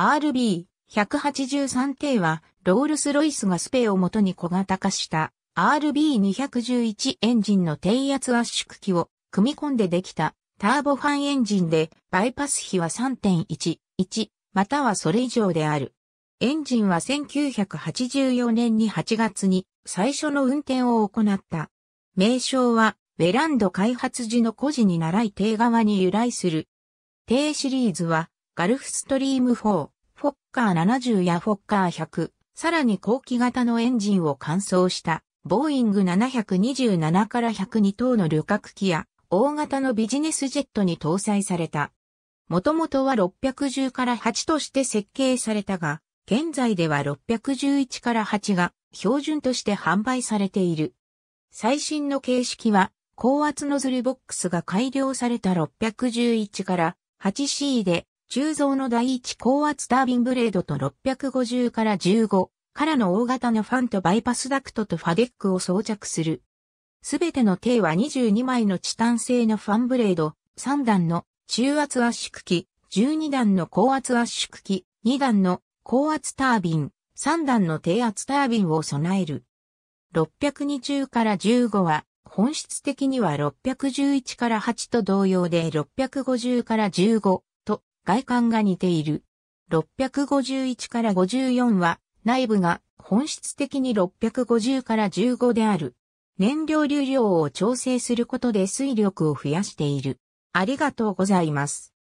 RB183 艇は、ロールスロイスがスペを元に小型化した RB211 エンジンの低圧圧縮機を組み込んでできたターボファンエンジンでバイパス比は3.11またはそれ以上である。エンジンは1984年に8月に最初の運転を行った。名称はウェランド開発時の古事に習い艇側に由来する。低シリーズはガルフストリーム4、フォッカー70やフォッカー100、さらに後期型のエンジンを乾燥したボーイング727から102等の旅客機や大型のビジネスジェットに搭載された。もともとは610から8として設計されたが、現在では611から8が標準として販売されている。最新の形式は、高圧ノズルボックスが改良された611から 8C で鋳造の第一高圧タービンブレードと650から15からの大型のファンとバイパスダクトとファデックを装着する。すべての艇は22枚のチタン製のファンブレード、3段の中圧圧縮機、12段の高圧圧縮機、2段の高圧タービン、3段の低圧タービンを備える。620から15は、本質的には611から8と同様で650から15外観が似ている。651から54は、内部が本質的に650から15である。燃料流量を調整することで水力を増やしている。ありがとうございます。